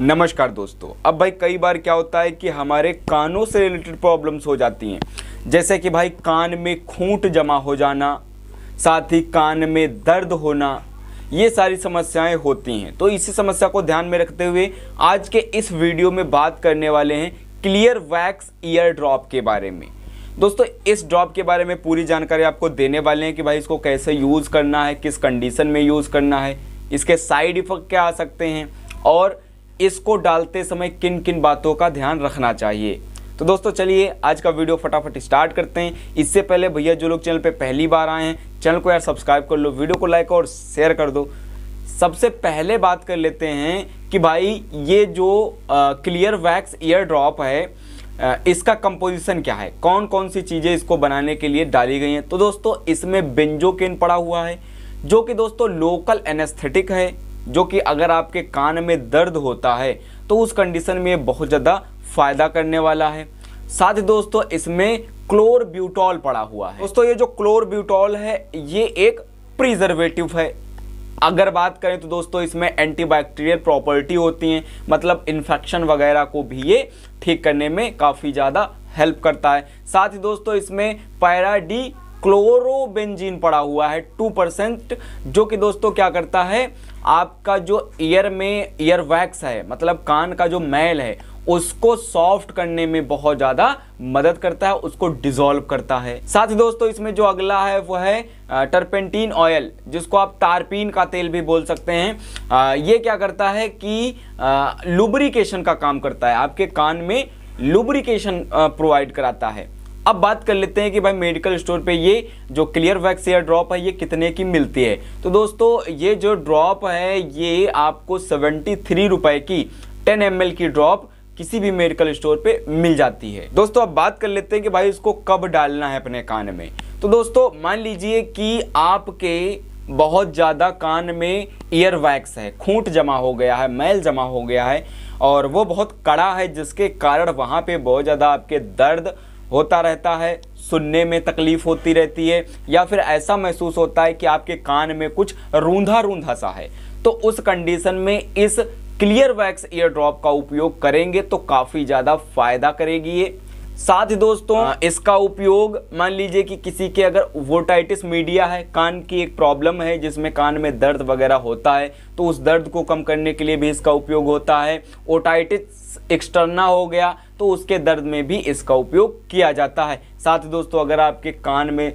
नमस्कार दोस्तों अब भाई कई बार क्या होता है कि हमारे कानों से रिलेटेड प्रॉब्लम्स हो जाती हैं जैसे कि भाई कान में खूंट जमा हो जाना साथ ही कान में दर्द होना ये सारी समस्याएं होती हैं तो इसी समस्या को ध्यान में रखते हुए आज के इस वीडियो में बात करने वाले हैं क्लियर वैक्स ईयर ड्रॉप के बारे में दोस्तों इस ड्रॉप के बारे में पूरी जानकारी आपको देने वाले हैं कि भाई इसको कैसे यूज़ करना है किस कंडीशन में यूज़ करना है इसके साइड इफ़ेक्ट क्या आ सकते हैं और इसको डालते समय किन किन बातों का ध्यान रखना चाहिए तो दोस्तों चलिए आज का वीडियो फटाफट स्टार्ट करते हैं इससे पहले भैया जो लोग चैनल पर पहली बार आए हैं चैनल को यार सब्सक्राइब कर लो वीडियो को लाइक और शेयर कर दो सबसे पहले बात कर लेते हैं कि भाई ये जो क्लियर वैक्स ईयर ड्रॉप है आ, इसका कंपोजिशन क्या है कौन कौन सी चीज़ें इसको बनाने के लिए डाली गई हैं तो दोस्तों इसमें बेंजोकेन पड़ा हुआ है जो कि दोस्तों लोकल एनेस्थेटिक है जो कि अगर आपके कान में दर्द होता है तो उस कंडीशन में बहुत ज़्यादा फ़ायदा करने वाला है साथ ही दोस्तों इसमें क्लोर ब्यूटॉल पड़ा हुआ है दोस्तों ये जो क्लोर ब्यूटॉल है ये एक प्रिजर्वेटिव है अगर बात करें तो दोस्तों इसमें एंटीबैक्टीरियल प्रॉपर्टी होती हैं मतलब इन्फेक्शन वगैरह को भी ये ठीक करने में काफ़ी ज़्यादा हेल्प करता है साथ ही दोस्तों इसमें पैराडी क्लोरोबेंजीन पड़ा हुआ है टू परसेंट जो कि दोस्तों क्या करता है आपका जो ईयर में ईयर वैक्स है मतलब कान का जो मैल है उसको सॉफ्ट करने में बहुत ज़्यादा मदद करता है उसको डिजोल्व करता है साथ ही दोस्तों इसमें जो अगला है वो है टर्पेंटीन ऑयल जिसको आप तारपीन का तेल भी बोल सकते हैं ये क्या करता है कि लुब्रिकेशन का काम करता है आपके कान में लुब्रिकेशन प्रोवाइड कराता है अब बात कर लेते हैं कि भाई मेडिकल स्टोर पे ये जो क्लियर वैक्स एयर ड्रॉप है ये कितने की मिलती है तो दोस्तों ये जो ड्रॉप है ये आपको सेवेंटी थ्री रुपए की टेन एम की ड्रॉप किसी भी मेडिकल स्टोर पे मिल जाती है दोस्तों अब बात कर लेते हैं कि भाई इसको कब डालना है अपने कान में तो दोस्तों मान लीजिए कि आपके बहुत ज़्यादा कान में ईयर वैक्स है खूंट जमा हो गया है मैल जमा हो गया है और वो बहुत कड़ा है जिसके कारण वहाँ पे बहुत ज़्यादा आपके दर्द होता रहता है सुनने में तकलीफ होती रहती है या फिर ऐसा महसूस होता है कि आपके कान में कुछ रूंधा रूंधा सा है तो उस कंडीशन में इस क्लियर वैक्स ईयर ड्रॉप का उपयोग करेंगे तो काफ़ी ज़्यादा फायदा करेगी ये साथ ही दोस्तों हाँ। इसका उपयोग मान लीजिए कि किसी के अगर वोटाइटिस मीडिया है कान की एक प्रॉब्लम है जिसमें कान में दर्द वगैरह होता है तो उस दर्द को कम करने के लिए भी इसका उपयोग होता है ओटाइटिस एक्सटर्ना हो गया तो उसके दर्द में भी इसका उपयोग किया जाता है साथ ही दोस्तों अगर आपके कान में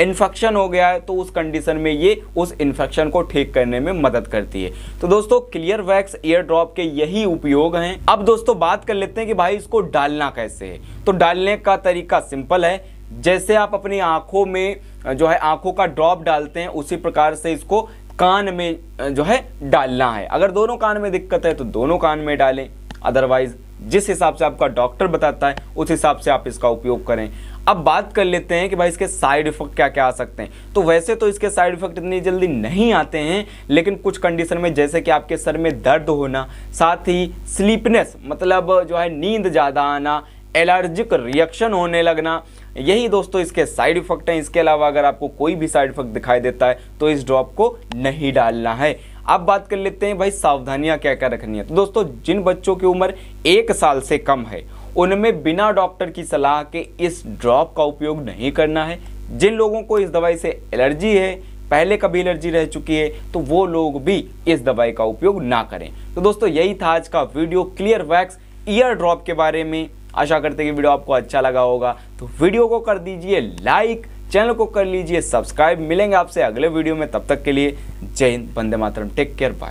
इन्फेक्शन हो गया है तो उस कंडीशन में ये उस इन्फेक्शन को ठीक करने में मदद करती है तो दोस्तों क्लियर वैक्स ईयर ड्रॉप के यही उपयोग हैं अब दोस्तों बात कर लेते हैं कि भाई इसको डालना कैसे है तो डालने का तरीका सिंपल है जैसे आप अपनी आंखों में जो है आंखों का ड्रॉप डालते हैं उसी प्रकार से इसको कान में जो है डालना है अगर दोनों कान में दिक्कत है तो दोनों कान में डालें अदरवाइज जिस हिसाब से आपका डॉक्टर बताता है उस हिसाब से आप इसका उपयोग करें अब बात कर लेते हैं कि भाई इसके साइड इफेक्ट क्या क्या आ सकते हैं तो वैसे तो इसके साइड इफेक्ट इतनी जल्दी नहीं आते हैं लेकिन कुछ कंडीशन में जैसे कि आपके सर में दर्द होना साथ ही स्लीपनेस मतलब जो है नींद ज़्यादा आना एलर्जिक रिएक्शन होने लगना यही दोस्तों इसके साइड इफेक्ट हैं इसके अलावा अगर आपको कोई भी साइड इफेक्ट दिखाई देता है तो इस ड्रॉप को नहीं डालना है अब बात कर लेते हैं भाई सावधानियां क्या क्या रखनी है तो दोस्तों जिन बच्चों की उम्र एक साल से कम है उनमें बिना डॉक्टर की सलाह के इस ड्रॉप का उपयोग नहीं करना है जिन लोगों को इस दवाई से एलर्जी है पहले कभी एलर्जी रह चुकी है तो वो लोग भी इस दवाई का उपयोग ना करें तो दोस्तों यही था आज का video clear wax ear drop के बारे में आशा करते हैं कि वीडियो आपको अच्छा लगा होगा तो वीडियो को कर दीजिए लाइक चैनल को कर लीजिए सब्सक्राइब मिलेंगे आपसे अगले वीडियो में तब तक के लिए जय हिंद वंदे मातरम टेक केयर बाय